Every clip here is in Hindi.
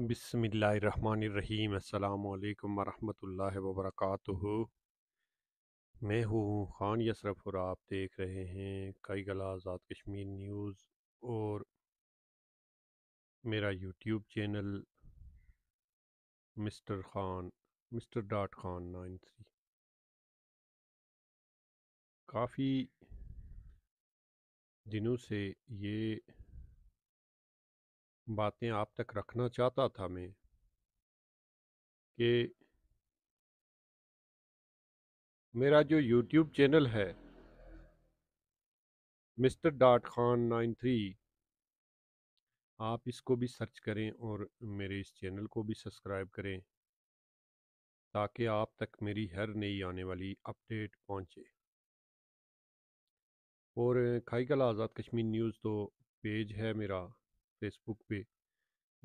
बसमीम् अल्लाम वरहमल वर्क़ मैं हूँ ख़ान यशरफ और आप देख रहे हैं कई आज़ाद कश्मीर न्यूज़ और मेरा YouTube channel mister Khan mister dot Khan nine three काफ़ी दिनों से ये बातें आप तक रखना चाहता था मैं कि मेरा जो यूट्यूब चैनल है mister dot Khan nine three आप इसको भी सर्च करें और मेरे इस चैनल को भी सब्सक्राइब करें ताकि आप तक मेरी हर नई आने वाली अपडेट पहुंचे और खाई कल आज़ाद कश्मीर न्यूज़ तो पेज है मेरा फेसबुक पे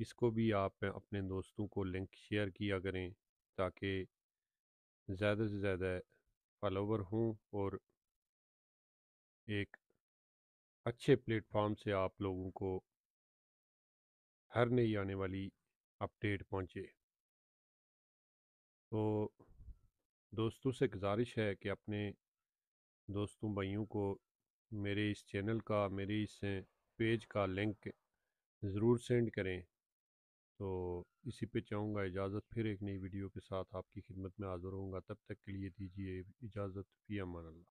इसको भी आप अपने दोस्तों को लिंक शेयर किया करें ताकि ज़्यादा से ज़्यादा फॉलोवर हों और एक अच्छे प्लेटफॉर्म से आप लोगों को हर नई आने वाली अपडेट पहुंचे तो दोस्तों से गुजारिश है कि अपने दोस्तों भाइयों को मेरे इस चैनल का मेरे इस पेज का लिंक ज़रूर सेंड करें तो इसी पे चाहूँगा इजाज़त फिर एक नई वीडियो के साथ आपकी खिदमत में हाज़िर होऊंगा तब तक के लिए दीजिए इजाज़त फ़ी अमान अल्लाह